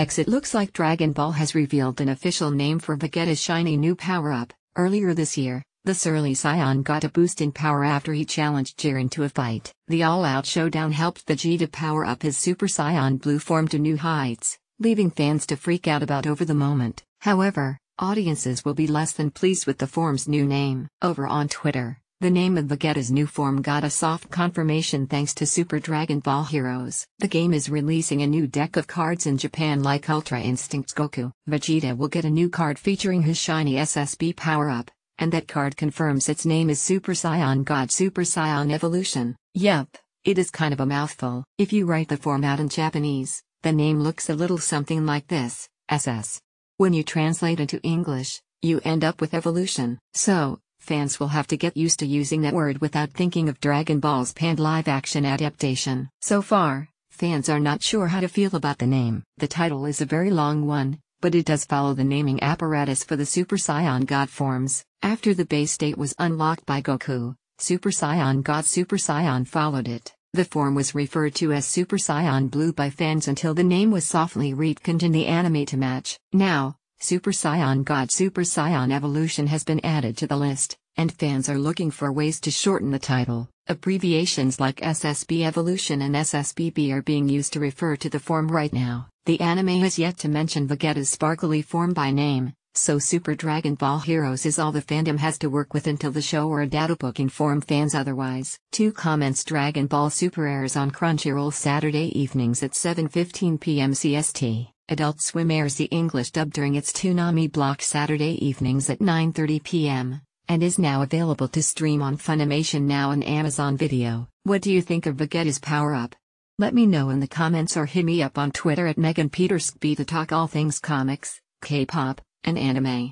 X It looks like Dragon Ball has revealed an official name for Vegeta's shiny new power-up. Earlier this year, the surly Scion got a boost in power after he challenged Jiren to a fight. The all-out showdown helped Vegeta power up his Super Scion Blue form to new heights, leaving fans to freak out about over the moment. However, audiences will be less than pleased with the form's new name. Over on Twitter, the name of Vegeta's new form got a soft confirmation thanks to Super Dragon Ball Heroes. The game is releasing a new deck of cards in Japan like Ultra Instinct Goku. Vegeta will get a new card featuring his shiny SSB power-up, and that card confirms its name is Super Saiyan God Super Saiyan Evolution. Yep, it is kind of a mouthful. If you write the form out in Japanese, the name looks a little something like this, SS. When you translate into English, you end up with evolution. So, Fans will have to get used to using that word without thinking of Dragon Ball's panned live action adaptation. So far, fans are not sure how to feel about the name. The title is a very long one, but it does follow the naming apparatus for the Super Saiyan God forms. After the base state was unlocked by Goku, Super Saiyan God Super Saiyan followed it. The form was referred to as Super Saiyan Blue by fans until the name was softly rekindled in the anime to match. Now, Super Scion God Super Scion Evolution has been added to the list, and fans are looking for ways to shorten the title. Abbreviations like SSB Evolution and SSBB are being used to refer to the form right now. The anime has yet to mention Vegeta's sparkly form by name, so Super Dragon Ball Heroes is all the fandom has to work with until the show or a data book inform fans otherwise. Two comments Dragon Ball Super airs on Crunchyroll Saturday evenings at 7.15 p.m. CST. Adult Swim airs the English dub during its Toonami block Saturday evenings at 9:30 p.m. and is now available to stream on Funimation Now and Amazon Video. What do you think of Vegeta's power-up? Let me know in the comments or hit me up on Twitter at Megan Peters to talk all things comics, K-pop, and anime.